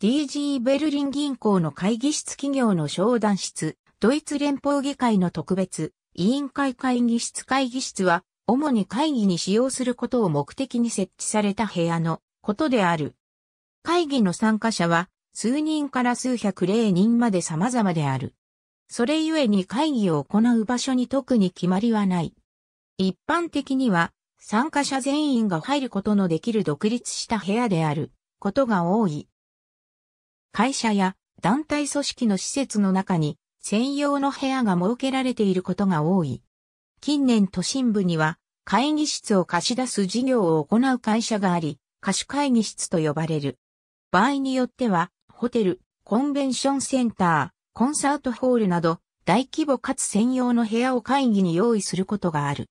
DG ベルリン銀行の会議室企業の商談室、ドイツ連邦議会の特別委員会会議室会議室は、主に会議に使用することを目的に設置された部屋のことである。会議の参加者は、数人から数百例人まで様々である。それゆえに会議を行う場所に特に決まりはない。一般的には、参加者全員が入ることのできる独立した部屋であることが多い。会社や団体組織の施設の中に専用の部屋が設けられていることが多い。近年都心部には会議室を貸し出す事業を行う会社があり、貸し会議室と呼ばれる。場合によっては、ホテル、コンベンションセンター、コンサートホールなど、大規模かつ専用の部屋を会議に用意することがある。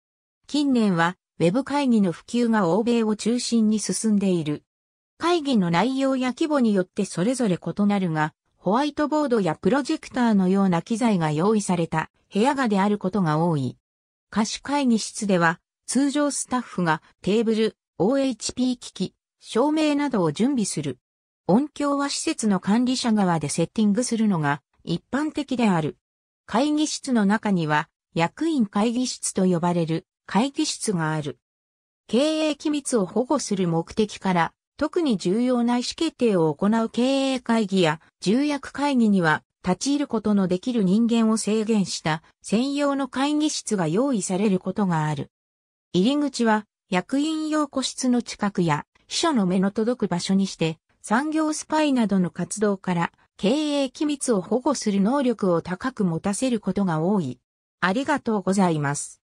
近年は、ウェブ会議の普及が欧米を中心に進んでいる。会議の内容や規模によってそれぞれ異なるが、ホワイトボードやプロジェクターのような機材が用意された部屋がであることが多い。貸手会議室では、通常スタッフがテーブル、OHP 機器、照明などを準備する。音響は施設の管理者側でセッティングするのが一般的である。会議室の中には役員会議室と呼ばれる会議室がある。経営機密を保護する目的から特に重要な意思決定を行う経営会議や重役会議には立ち入ることのできる人間を制限した専用の会議室が用意されることがある。入り口は役員用個室の近くや秘書の目の届く場所にして産業スパイなどの活動から経営機密を保護する能力を高く持たせることが多い。ありがとうございます。